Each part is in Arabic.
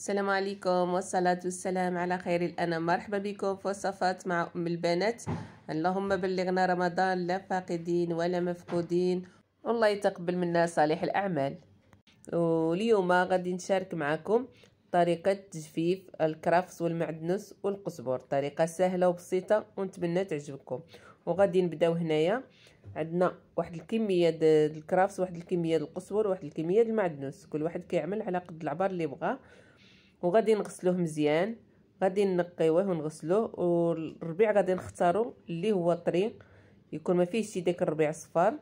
السلام عليكم والصلاة والسلام على خير الأنام مرحبا بكم في وصفات مع أم البنات اللهم بلغنا رمضان لا فاقدين ولا مفقودين والله يتقبل منا صالح الأعمال واليوم غادي نشارك معكم طريقة تجفيف الكرافس والمعدنوس والقزبر طريقة سهلة وبسيطة ونتمنى تعجبكم وغادي نبداو هنايا عندنا واحد الكميه الكرافس واحد الكميه القزبر واحد الكميه ديال المعدنوس كل واحد كيعمل على قد العبار اللي بغاه وغادي نغسلوه مزيان غادي نقيوه ونغسلوه والربيع غادي نختارو اللي هو طري يكون ما فيهش داك الربيع صفار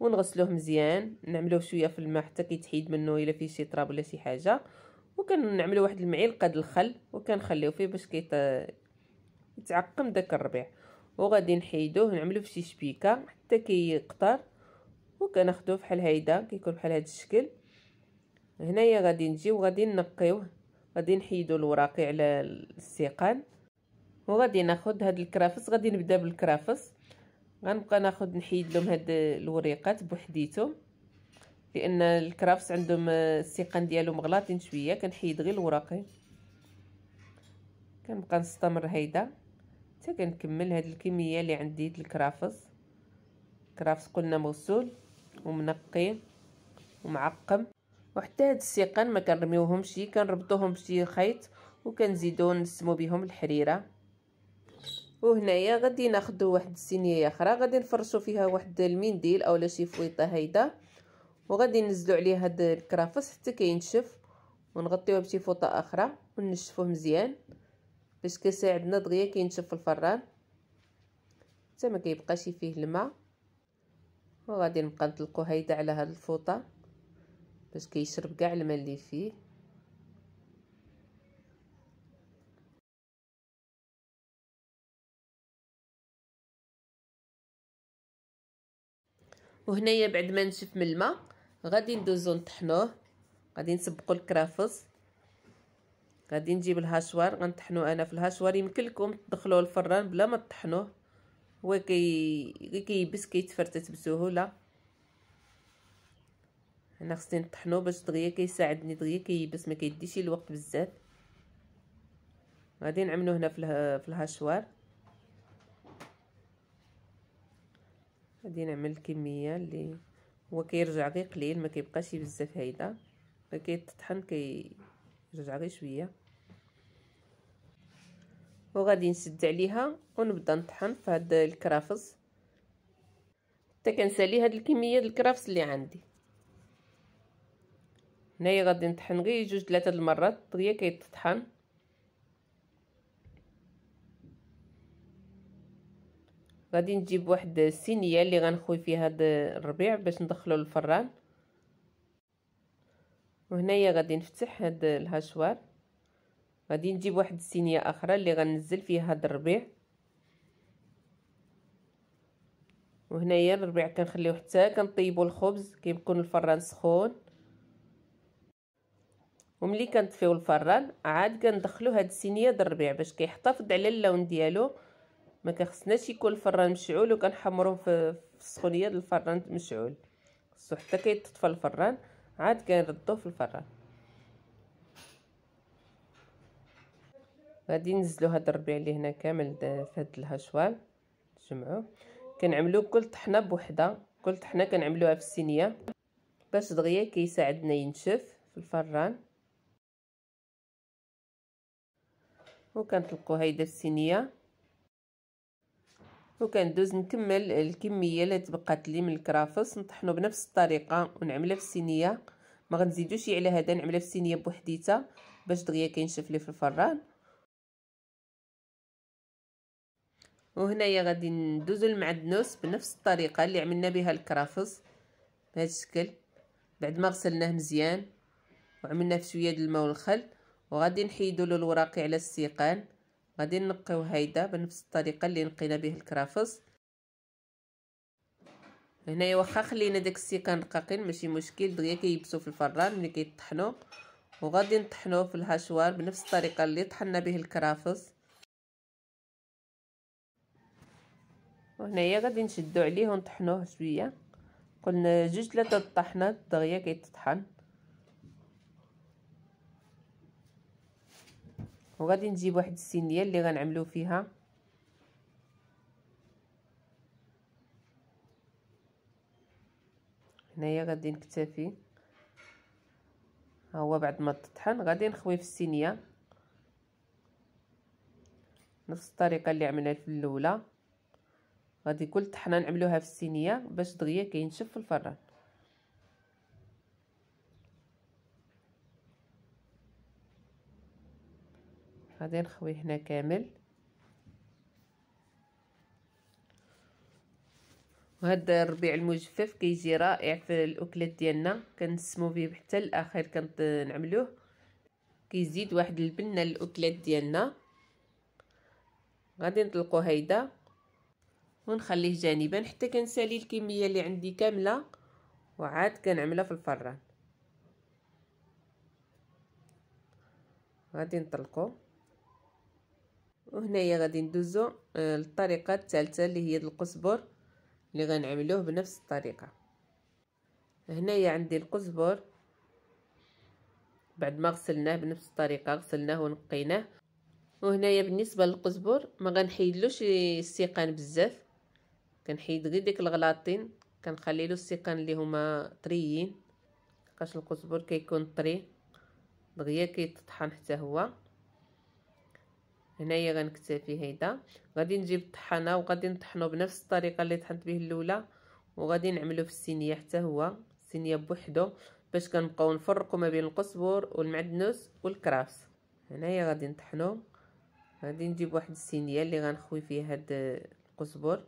ونغسلوه مزيان نعملوه شويه في الماء حتى كيتحيد منه الا فيه شي تراب ولا شي حاجه وكنعملو واحد المعلقه د الخل وكنخليو فيه باش كيت يتعقم داك الربيع وغادي نحيدوه نعملوه في شي شبيكه حتى كيقطر وكناخذوه بحال هيدا كيكون بحال هاد الشكل هنايا غادي نجي وغادي نقيوه غادي نحيدو الوراقي على السيقان وغادي ناخد هاد الكرافس غادي نبدا بالكرافس غنبقى ناخد نحيد لهم هاد الوريقات بوحديتهم لان الكرافس عندهم السيقان ديالهم مغلاطين شويه كنحيد غير الوراقي كنبقى نستمر هيدا حتى كنكمل هاد الكميه اللي عندي الكرافس كرافس قلنا مغسول ومنقي ومعقم وحتى هاد السيقان ما كنرميوهمش كنربطوهم بشي خيط وكنزيدو نسمو بهم الحريره وهنايا غادي ناخدو واحد السينيه اخرى غادي نفرشو فيها واحد المنديل اولا شي فويطه هيدا وغادي نزلو عليه هاد الكرافس حتى كينشف ونغطيوه بشي فوطه اخرى ونشفوه مزيان باش كيساعدنا دغيا كينشف في الفران حتى ما كيبقاش فيه الماء وغادي نبقى نطلقو هيدا على هاد الفوطه باش كيشرب كاع الماء اللي فيه وهنايا بعد ما نشف من الماء غادي ندوزو نطحنوه غادي نسبقو الكرافس غادي نجيب الهاشوار غنطحنو انا في الهاشوار يمكن لكم تدخلوه الفران بلا ما تطحنوه هو كي كيبس كيتفرتت بسهوله هنا خصني نطحنو باش دغيا كيساعدني دغيا كيبس ما كيديش الوقت بزاف غادي نعملو هنا في في الهشوار غادي نعمل الكميه اللي هو كيرجع غير قليل ما كيبقاش بزاف هايده كيتطحن كيرجع غير شويه وغادي نسد عليها ونبدا نطحن في هاد الكرافس حتى كنسالي هاد الكميه د الكرافس اللي عندي هنايا غادي نطحن غير جوج ثلاثه المرات دغيا كيتطحن غادي نجيب واحد السينيه اللي غنخوي فيها هاد الربيع باش ندخلو للفران وهنايا غادي نفتح هاد الهشوار غادي نجيب واحد السينيه اخرى اللي غنزل فيها هاد الربيع وهنايا الربيع كنخليوه حتى كنطيبو الخبز كيكون الفران سخون وملي كنطفيو الفران عاد كندخلو هاد السينيه د الربيع باش كيحتفظ على اللون ديالو ما كخصناش يكون الفران مشعول وكنحمرو في السخونيه د الفران مشعول خصو حتى كيتطفى الفران عاد كنردوه في الفران غادي نزلو هاد الربيع اللي هنا كامل في هاد الهشوال نجمعوه كنعملو كل طحنه بوحده كل طحنه كنعملوها في السينيه باش دغيا كيساعدنا ينشف في الفران وكنطلقوا هيدا في الصينيه وكندوز نكمل الكميه اللي تبقات لي من الكرافس نطحنو بنفس الطريقه ونعملها في الصينيه ما غنزيدوش على هذا نعملها في الصينيه بوحديتها باش دغيا كينشف لي في الفران وهنايا غادي ندوزو المعدنوس بنفس الطريقه اللي عملنا بها الكرافس بهذا الشكل بعد ما غسلناه مزيان وعملنا في شويه الماء والخل وغادي نحيدو له الوراقي على السيقان غادي نقيو هيدا بنفس الطريقه اللي نقينا به الكرافس هنايا واخا خلينا داك السيقان رقاقين ماشي مشكل دغيا كيبسو في الفران ملي كيطحنوا وغادي نطحنوه في الهشوار بنفس الطريقه اللي طحنا به الكرافس وهنايا غادي نشدو عليه ونطحنوه شويه قلنا جوج ثلاثه الطحنات دغيا كيتطحن وغادي نجيب واحد السينيه اللي غنعملو فيها هنايا غادي نكتفي ها هو بعد ما تطحن غادي نخوي في السينيه نفس الطريقه اللي عملنا في الاولى غادي كل طحنه نعملوها في السينيه باش دغيا كينشف في الفران غادي نخويه هنا كامل وهذا الربيع المجفف كيجي رائع في الاكلات ديالنا كنسمو به حتى الاخير كنعملوه كيزيد واحد البنه للاكلات ديالنا غادي نطلقو هيدا ونخليه جانبا حتى كنسالي الكميه اللي عندي كامله وعاد كنعملها في الفران غادي نطلقو وهنايا غادي ندوزو آه، للطريقه الثالثه اللي هي القزبر اللي غنعملوه بنفس الطريقه هنايا عندي القزبر بعد ما غسلناه بنفس الطريقه غسلناه ونقيناه وهنايا بالنسبه للقزبر ما غنحيدلوش السيقان بزاف كنحيد غير ديك الغلاطين كنخلي له السيقان اللي هما طريين لحقاش القزبر كيكون طري دغيا كيتطحن حتى هو هنايا غنكتفي هيدا غادي نجيب الطحانه وغادي نطحنو بنفس الطريقه اللي طحنت به الاولى وغادي نعملو في الصينيه حتى هو الصينيه بوحدو باش كنبقاو نفرقو ما بين القزبر والمعدنوس والكراس هنايا غادي نطحنو غادي نجيب واحد الصينيه اللي غنخوي فيها هاد القزبر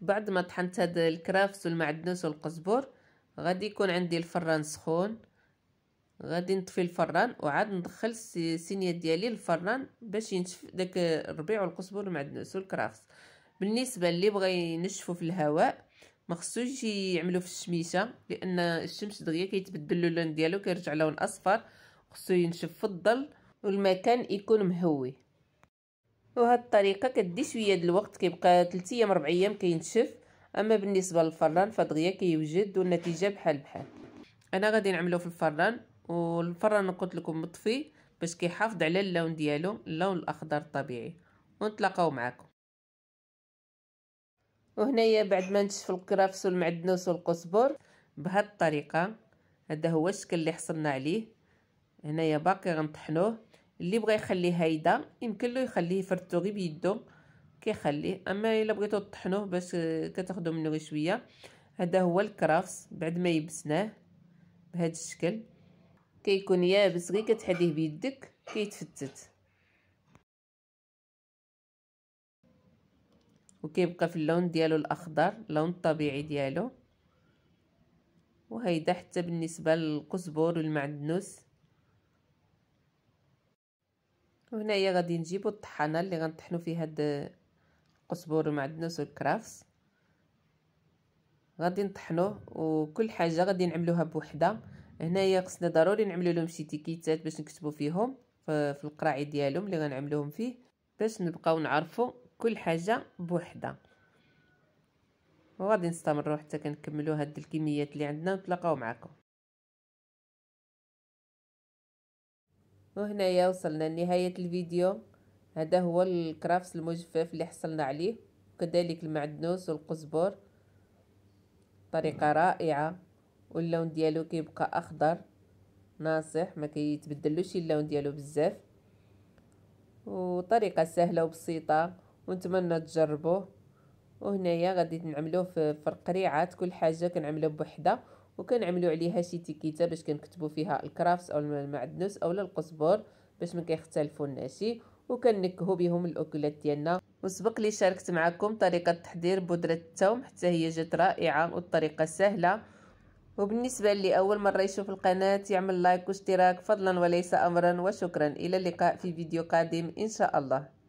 بعد ما طحنت هاد الكرافس والمعدنوس والقزبر غادي يكون عندي الفران سخون غادي نطفي الفران وعاد ندخل السينيه ديالي للفران باش ينشف داك الربيع والقزبر والمعدنوس والكرافس بالنسبه اللي بغى ينشفوا في الهواء ما خصوش يعملوا في الشميشه لان الشمس دغيا كيتبدل اللون ديالو كيرجع لون اصفر خصو ينشف في الظل والمكان يكون مهوي وهاد الطريقه كدي شويه ديال الوقت كيبقى 3 ايام 4 ايام كينشف اما بالنسبه للفران فدغيا كيوجد والنتيجه بحال بحال انا غادي نعملو في الفران والفرن اللي قلت لكم مطفي باش كيحافظ على اللون ديالو اللون الاخضر الطبيعي ونتلاقاو معكم وهنايا بعد ما نشف الكرافس والمعدنوس والقزبر بهاد الطريقه هذا هو الشكل اللي حصلنا عليه هنايا باقي غنطحنوه اللي بغى يخليه هايدا يمكن له يخليه فرتو غير بيدو كيخليه اما الا بغيتو تطحنوه باش كتاخدو منه شويه هذا هو الكرافس بعد ما يبسناه بهذا الشكل كيكون يابس غير كتحديه بيدك كيتفتت وكيبقى في اللون ديالو الاخضر اللون الطبيعي ديالو وهيدا حتى بالنسبه للقزبر والمعدنوس وهنايا غادي نجيبو الطحانه اللي غنطحنو فيها هاد القزبر والمعدنوس والكرافس غادي نطحنوه وكل حاجه غادي نعملوها بوحده هنايا خصنا ضروري نعملو لهم شي تيكيتات باش نكتبو فيهم في القراعي ديالهم اللي غنعملوهم فيه باش نبقاو نعرفو كل حاجه بوحدها وغادي نستمروا حتى كنكملوا هاد الكميات اللي عندنا ونتلاقاو معكم وهنايا وصلنا لنهايه الفيديو هذا هو الكرافس المجفف اللي حصلنا عليه وكذلك المعدنوس والقزبر طريقه رائعه واللون ديالو كيبقى اخضر ناصح ما كيتبدلوش اللون ديالو بزاف وطريقه سهله وبسيطه ونتمنى تجربوه وهنايا غادي نعملوه في القريعات كل حاجه كنعملها بوحده وكنعملو عليها شي تيكيته باش كنكتبوا فيها الكرافس او المعدنوس اولا القزبر باش ما كيختلفوا الناشي وكنكهو بهم الاكلات ديالنا وسبق لي شاركت معكم طريقه تحضير بودره الثوم حتى هي جات رائعه والطريقه سهله وبالنسبة اللي أول مرة يشوف القناة يعمل لايك واشتراك فضلا وليس أمرا وشكرا إلى اللقاء في فيديو قادم إن شاء الله